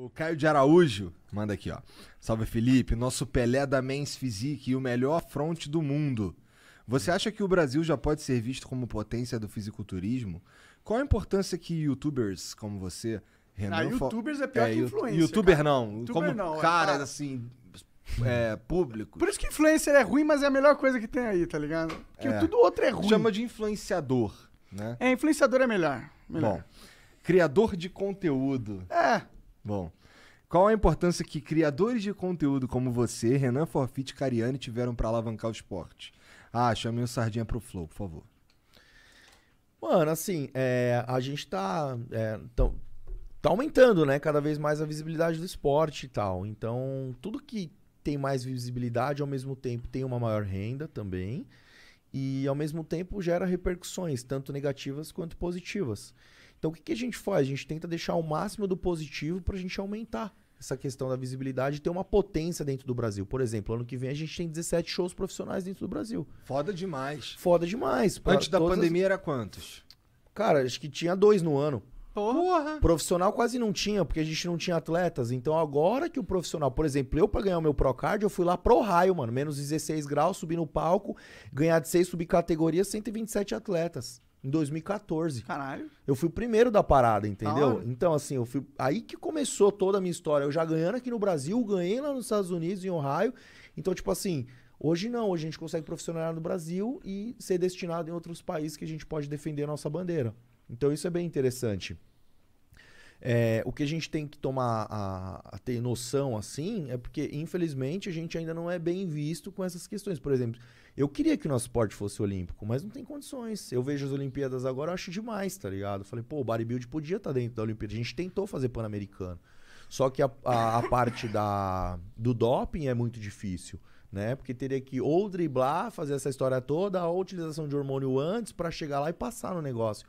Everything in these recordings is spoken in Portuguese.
O Caio de Araújo manda aqui, ó. Salve Felipe, nosso Pelé da Men's Physique e o melhor fronte do mundo. Você acha que o Brasil já pode ser visto como potência do fisiculturismo? Qual a importância que youtubers como você, Renan... Ah, youtubers é pior é, que influencer. Youtuber cara. não, YouTuber como não, é, assim, é, público. Por isso que influencer é ruim, mas é a melhor coisa que tem aí, tá ligado? Porque é. tudo outro é ruim. Chama de influenciador, né? É, influenciador é melhor. melhor. Bom, criador de conteúdo. É. Bom, qual a importância que criadores de conteúdo como você, Renan Forfit e Cariani tiveram para alavancar o esporte? Ah, chamei o Sardinha para o Flow, por favor. Mano, assim, é, a gente está, é, tá aumentando, né? Cada vez mais a visibilidade do esporte e tal. Então, tudo que tem mais visibilidade, ao mesmo tempo tem uma maior renda também. E ao mesmo tempo gera repercussões, tanto negativas quanto positivas. Então, o que, que a gente faz? A gente tenta deixar o máximo do positivo para a gente aumentar essa questão da visibilidade e ter uma potência dentro do Brasil. Por exemplo, ano que vem a gente tem 17 shows profissionais dentro do Brasil. Foda demais. Foda demais. Antes da pandemia as... era quantos? Cara, acho que tinha dois no ano. Porra. Profissional quase não tinha, porque a gente não tinha atletas. Então agora que o profissional, por exemplo, eu para ganhar o meu Procard, eu fui lá pro raio, mano. Menos 16 graus, subir no palco, ganhar de 6, subcategorias, 127 atletas. Em 2014. Caralho. Eu fui o primeiro da parada, entendeu? Então, assim, eu fui. Aí que começou toda a minha história. Eu já ganhando aqui no Brasil, ganhei lá nos Estados Unidos, em Ohio. Então, tipo assim, hoje não, hoje a gente consegue profissionalizar no Brasil e ser destinado em outros países que a gente pode defender a nossa bandeira. Então, isso é bem interessante. É, o que a gente tem que tomar a, a, ter noção assim é porque, infelizmente, a gente ainda não é bem visto com essas questões. Por exemplo, eu queria que o nosso esporte fosse olímpico, mas não tem condições. Eu vejo as Olimpíadas agora, eu acho demais, tá ligado? falei, pô, o bodybuild podia estar tá dentro da Olimpíada. A gente tentou fazer pan-americano. Só que a, a, a parte da, do doping é muito difícil né? Porque teria que ou driblar, fazer essa história toda, ou utilização de hormônio antes para chegar lá e passar no negócio.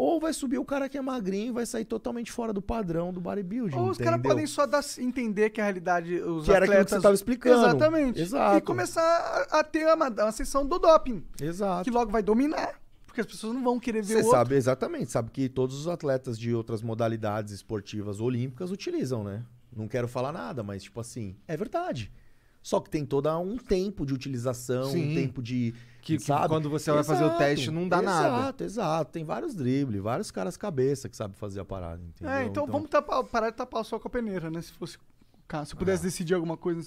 Ou vai subir o cara que é magrinho e vai sair totalmente fora do padrão do bodybuilding. Ou os caras podem só dar, entender que a realidade, os que atletas... era aquilo que você estava explicando. Exatamente. Exato. E começar a, ter uma, uma sessão do doping. Exato. Que logo vai dominar porque as pessoas não vão querer ver Você sabe exatamente, sabe que todos os atletas de outras modalidades esportivas olímpicas utilizam, né? Não quero falar nada, mas tipo assim, é verdade. Só que tem todo um tempo de utilização, Sim. um tempo de. Que, sabe? que quando você exato, vai fazer o teste não dá exato, nada. Exato, exato. Tem vários dribles, vários caras cabeça que sabem fazer a parada, entendeu? É, então, então... vamos tapar, parar de tapar o sol com a peneira, né? Se fosse o caso. Se eu pudesse é. decidir alguma coisa nesse